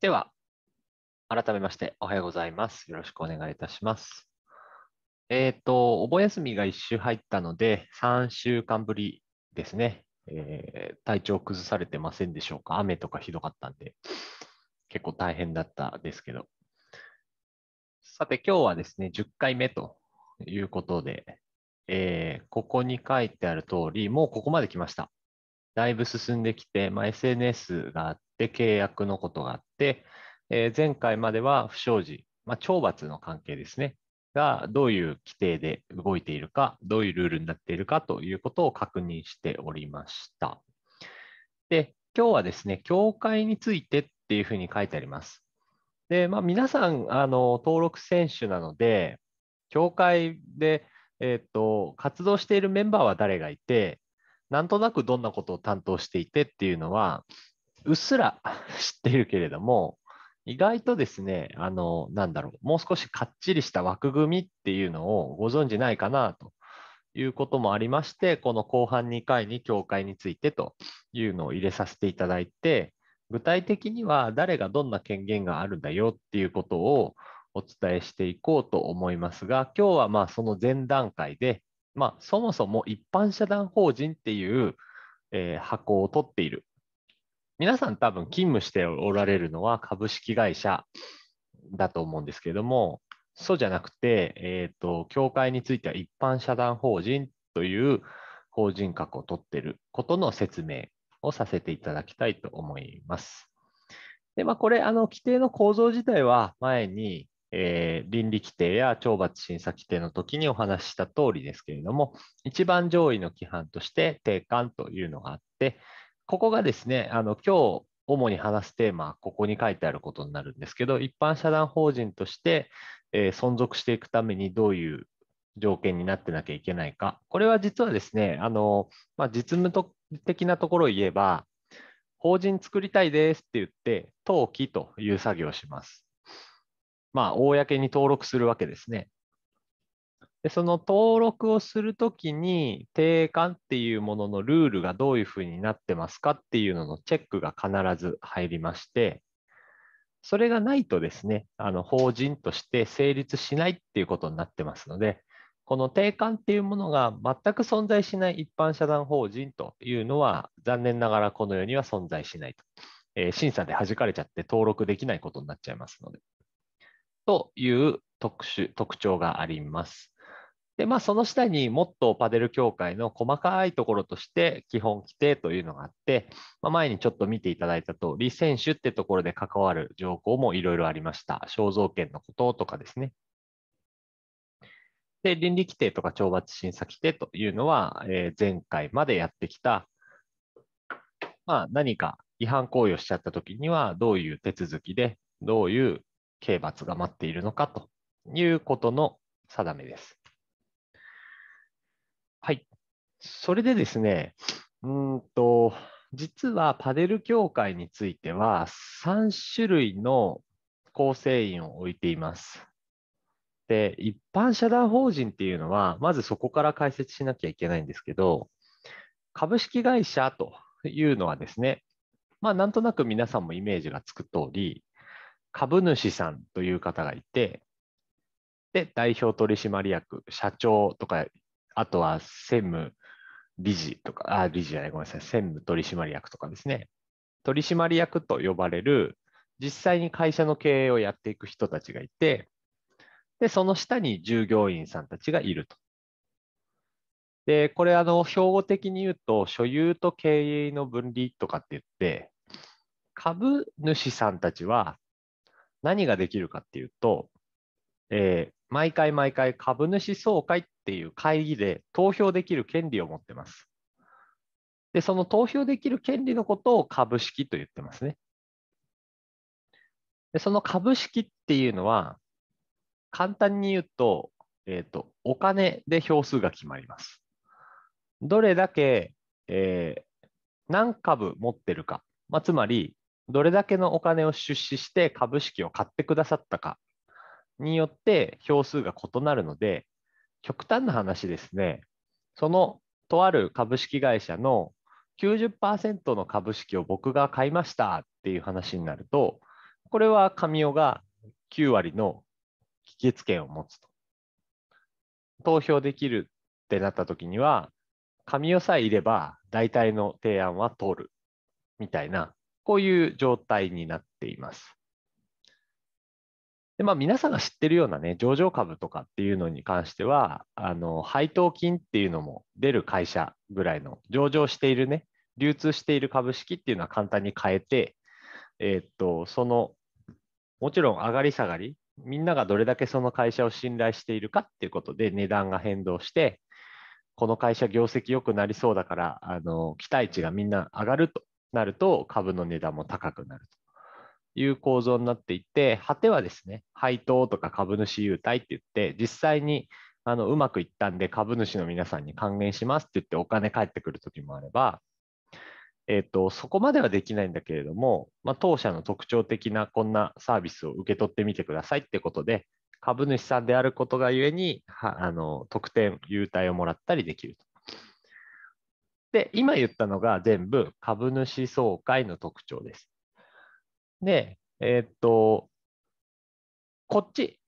では、改めましておはようございます。よろしくお願いいたします。えっ、ー、と、お盆休みが1週入ったので、3週間ぶりですね、えー、体調崩されてませんでしょうか。雨とかひどかったんで、結構大変だったですけど。さて、今日はですね、10回目ということで、えー、ここに書いてある通り、もうここまで来ました。だいぶ進んできて、まあ、SNS があっで契約のことがあって、えー、前回までは不祥事、まあ、懲罰の関係ですね、がどういう規定で動いているか、どういうルールになっているかということを確認しておりました。で、今日はですね、教会についてっていうふうに書いてあります。で、まあ、皆さんあの、登録選手なので、教会で、えーと、と活動しているメンバーは誰がいて、なんとなくどんなことを担当していてっていうのは、うっすら 知っているけれども、意外とですね、あの、なんだろう、もう少しかっちりした枠組みっていうのをご存じないかなということもありまして、この後半2回に教会についてというのを入れさせていただいて、具体的には誰がどんな権限があるんだよっていうことをお伝えしていこうと思いますが、今日はまあその前段階で、まあ、そもそも一般社団法人っていう、えー、箱を取っている皆さん多分勤務しておられるのは株式会社だと思うんですけれども、そうじゃなくて、えー、と、協会については一般社団法人という法人格を取っていることの説明をさせていただきたいと思います。で、まあ、これ、あの、規定の構造自体は前に、えー、倫理規定や懲罰審査規定の時にお話しした通りですけれども、一番上位の規範として定款というのがあって、ここがですね、あの今日主に話すテーマ、ここに書いてあることになるんですけど、一般社団法人として、えー、存続していくためにどういう条件になってなきゃいけないか、これは実はですね、あのまあ、実務的なところを言えば、法人作りたいですって言って、登記という作業をします。まあ、公に登録するわけですね。でその登録をするときに定款っていうもののルールがどういうふうになってますかっていうののチェックが必ず入りましてそれがないとですねあの法人として成立しないっていうことになってますのでこの定款っていうものが全く存在しない一般社団法人というのは残念ながらこの世には存在しないと、えー、審査で弾かれちゃって登録できないことになっちゃいますのでという特殊特徴があります。で、まあ、その下にもっとパデル協会の細かいところとして、基本規定というのがあって、まあ、前にちょっと見ていただいた通り、選手ってところで関わる条項もいろいろありました。肖像権のこととかですね。で、倫理規定とか懲罰審査規定というのは、えー、前回までやってきた、まあ、何か違反行為をしちゃったときには、どういう手続きで、どういう刑罰が待っているのかということの定めです。はい。それでですね、うんと、実はパデル協会については3種類の構成員を置いています。で、一般社団法人っていうのは、まずそこから解説しなきゃいけないんですけど、株式会社というのはですね、まあなんとなく皆さんもイメージがつく通り、株主さんという方がいて、で、代表取締役、社長とかあとは専務理事とか、あ、理事じゃない、ごめんなさい、専務取締役とかですね。取締役と呼ばれる、実際に会社の経営をやっていく人たちがいて、で、その下に従業員さんたちがいると。で、これ、あの、標語的に言うと、所有と経営の分離とかって言って、株主さんたちは何ができるかっていうと、えー、毎回毎回株主総会っっていう会議で投票できる権利を持ってます。で、その投票できる権利のことを株式と言ってますね。でその株式っていうのは、簡単に言うと、えっ、ー、と、お金で票数が決まります。どれだけ、えー、何株持ってるか、まあ、つまり、どれだけのお金を出資して株式を買ってくださったかによって票数が異なるので、極端な話ですね、そのとある株式会社の90%の株式を僕が買いましたっていう話になると、これは神尾が9割の議決権を持つと。投票できるってなった時には、神尾さえいれば大体の提案は通るみたいな、こういう状態になっています。でまあ、皆さんが知ってるようなね上場株とかっていうのに関してはあの配当金っていうのも出る会社ぐらいの上場しているね流通している株式っていうのは簡単に変えて、えー、っとそのもちろん上がり下がりみんながどれだけその会社を信頼しているかっていうことで値段が変動してこの会社業績良くなりそうだからあの期待値がみんな上がるとなると株の値段も高くなると。いう構造になっていて、果てはですね、配当とか株主優待って言って、実際にあのうまくいったんで株主の皆さんに還元しますって言ってお金返ってくる時もあれば、えーと、そこまではできないんだけれども、まあ、当社の特徴的なこんなサービスを受け取ってみてくださいってことで、株主さんであることがゆえに、はあの特典、優待をもらったりできると。で、今言ったのが全部株主総会の特徴です。で、えー、っと、こっち、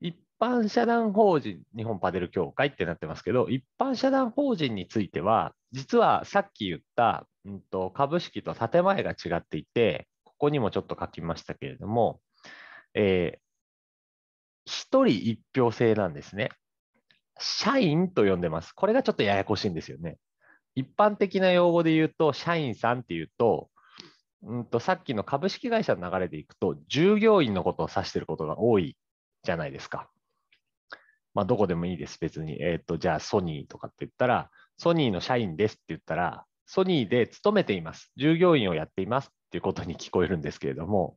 一般社団法人、日本パデル協会ってなってますけど、一般社団法人については、実はさっき言った、うんと、株式と建前が違っていて、ここにもちょっと書きましたけれども、えー、1人1票制なんですね。社員と呼んでます。これがちょっとややこしいんですよね。一般的な用語で言うと、社員さんっていうと、うんとさっきの株式会社の流れでいくと、従業員のことを指していることが多いじゃないですか。まあ、どこでもいいです、別に。えっ、ー、と、じゃあ、ソニーとかって言ったら、ソニーの社員ですって言ったら、ソニーで勤めています、従業員をやっていますっていうことに聞こえるんですけれども、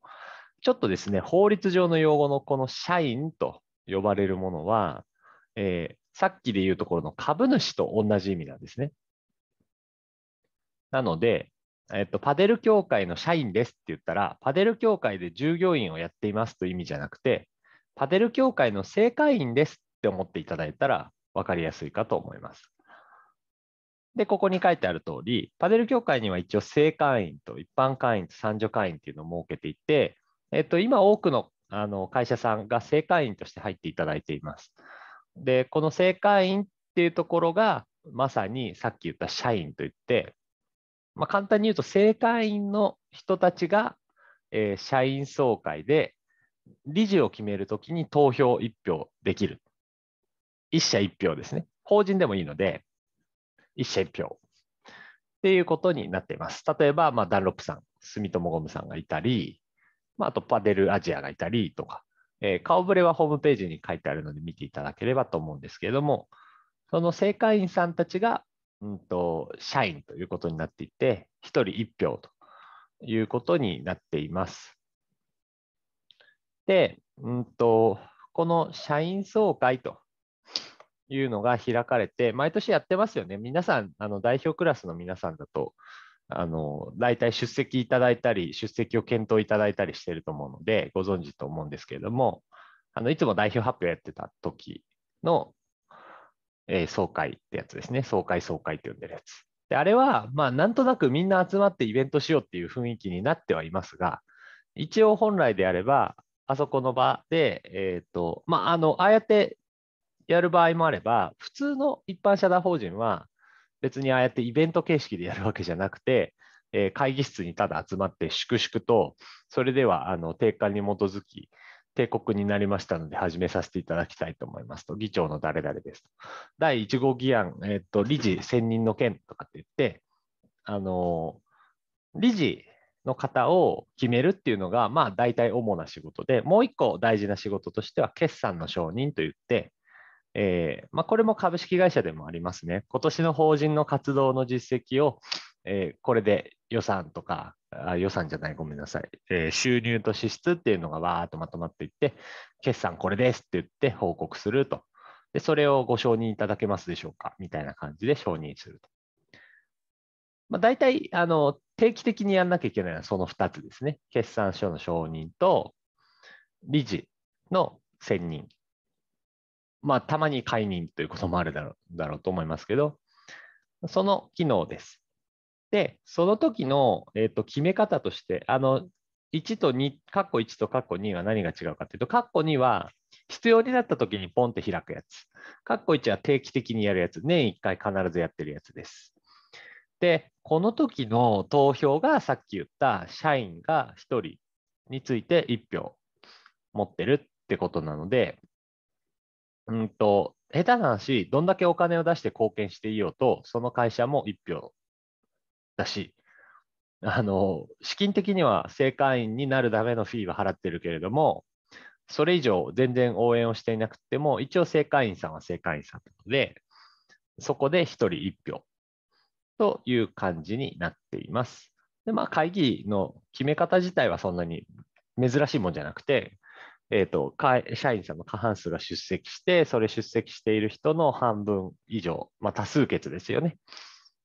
ちょっとですね、法律上の用語のこの社員と呼ばれるものは、えー、さっきで言うところの株主と同じ意味なんですね。なので、えっと、パデル協会の社員ですって言ったら、パデル協会で従業員をやっていますという意味じゃなくて、パデル協会の正会員ですって思っていただいたら分かりやすいかと思います。で、ここに書いてある通り、パデル協会には一応正会員と一般会員と三助会員っていうのを設けていて、えっと、今多くのあの会社さんが正会員として入っていただいています。で、この正会員っていうところが、まさにさっき言った社員といって、まあ、簡単に言うと正会員の人たちが、えー、社員総会で理事を決めるときに投票1票できる。1社1票ですね。法人でもいいので、1社1票っていうことになっています。例えば、まあ、ダンロップさん、住友ゴムさんがいたり、まあ、あとパデルアジアがいたりとか、えー、顔ぶれはホームページに書いてあるので見ていただければと思うんですけれども、その正会員さんたちがうんと、社員ということになっていて、1人1票ということになっています。で、うんと、この社員総会というのが開かれて、毎年やってますよね。皆さん、あの代表クラスの皆さんだと、あの大体出席いただいたり、出席を検討いただいたりしていると思うので、ご存知と思うんですけれども、あのいつも代表発表やってた時のえー、総会ってやつですね。総会総会って呼んでるやつ。で、あれは、まあ、なんとなくみんな集まってイベントしようっていう雰囲気になってはいますが、一応本来であれば、あそこの場で、えっ、ー、と、まあ、あの、ああやってやる場合もあれば、普通の一般社団法人は、別にああやってイベント形式でやるわけじゃなくて、えー、会議室にただ集まって粛々と、それではあの定款に基づき、定刻になりましたので始めさせていただきたいと思いますと、議長の誰々です第1号議案、えっと、理事選任の件とかって言って、あの理事の方を決めるっていうのが、まあ、大体主な仕事で、もう一個大事な仕事としては、決算の承認といって、えー、まあ、これも株式会社でもありますね、今年の法人の活動の実績を、えー、これで予算とか、あ予算じゃない、ごめんなさい、えー、収入と支出っていうのがわーっとまとまっていって、決算これですって言って報告すると。で、それをご承認いただけますでしょうかみたいな感じで承認すると。まあ、大体あの、定期的にやんなきゃいけないのはその2つですね。決算書の承認と、理事の選任。まあ、たまに解任ということもあるだろうだろうと思いますけど、その機能です。で、その時の、えー、と決め方として、あの1と2、カッ1とカッ2は何が違うかというと、カッ2は必要になった時にポンって開くやつ。カッ1は定期的にやるやつ。年1回必ずやってるやつです。で、この時の投票がさっき言った社員が1人について1票持ってるってことなので、うんと、下手な話、どんだけお金を出して貢献していようと、その会社も1票だし、あの資金的には正会員になるためのフィーは払ってるけれども、それ以上全然応援をしていなくても、一応正会員さんは正会員さんなので、そこで1人1票という感じになっています。でまあ、会議の決め方自体はそんなに珍しいもんじゃなくて、えーと、社員さんの過半数が出席して、それ出席している人の半分以上、まあ、多数決ですよね。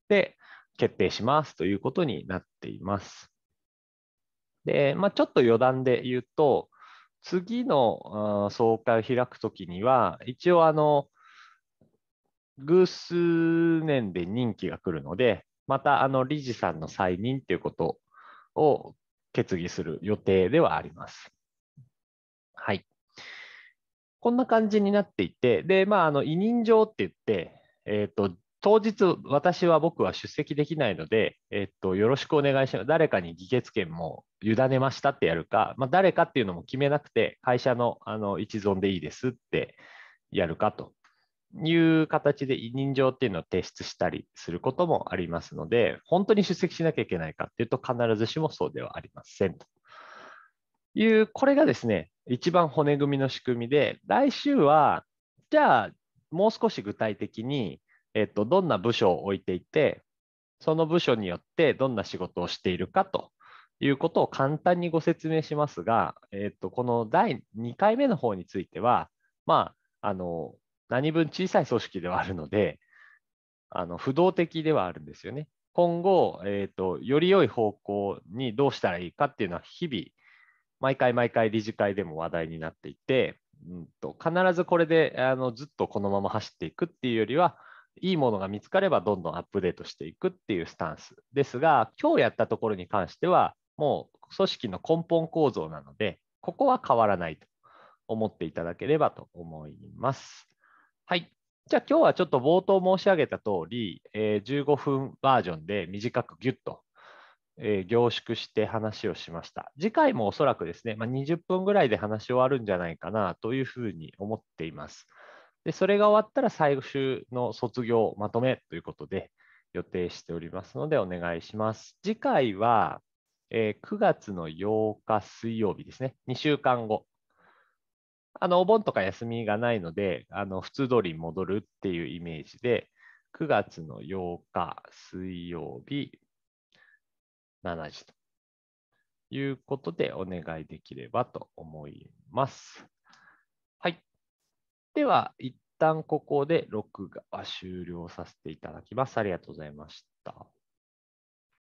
で、決定しますということになっています。で、まあ、ちょっと余談で言うと、次の総会を開くときには、一応あの、偶数年で任期が来るので、またあの理事さんの再任ということを決議する予定ではあります。はい。こんな感じになっていて、で、まあ、あの委任状って言って、えっ、ー、と、当日、私は僕は出席できないので、えっと、よろしくお願いします。誰かに議決権も委ねましたってやるか、まあ、誰かっていうのも決めなくて、会社のあの一存でいいですってやるかという形で委任状っていうのを提出したりすることもありますので、本当に出席しなきゃいけないかっていうと、必ずしもそうではありませんという、これがですね、一番骨組みの仕組みで、来週は、じゃあ、もう少し具体的に、えっと、どんな部署を置いていて、その部署によってどんな仕事をしているかということを簡単にご説明しますが、えっと、この第2回目の方については、まあ、あの何分小さい組織ではあるので、あの不動的ではあるんですよね。今後、えーと、より良い方向にどうしたらいいかっていうのは日々、毎回毎回理事会でも話題になっていて、うんと、と必ずこれであのずっとこのまま走っていくっていうよりは、いいものが見つかればどんどんアップデートしていくっていうスタンスですが、今日やったところに関しては、もう組織の根本構造なので、ここは変わらないと思っていただければと思います。はい。じゃあ今日はちょっと冒頭申し上げた通り、え15分バージョンで短くギュッと、え凝縮して話をしました。次回もおそらくですね、ま20分ぐらいで話し終わるんじゃないかなというふうに思っています。でそれが終わったら最終の卒業まとめということで予定しておりますのでお願いします。次回は、えー、9月の8日水曜日ですね、2週間後。あのお盆とか休みがないので、あの普通通り戻るっていうイメージで、9月の8日水曜日7時ということでお願いできればと思います。では、一旦ここで録画は終了させていただきます。ありがとうございました。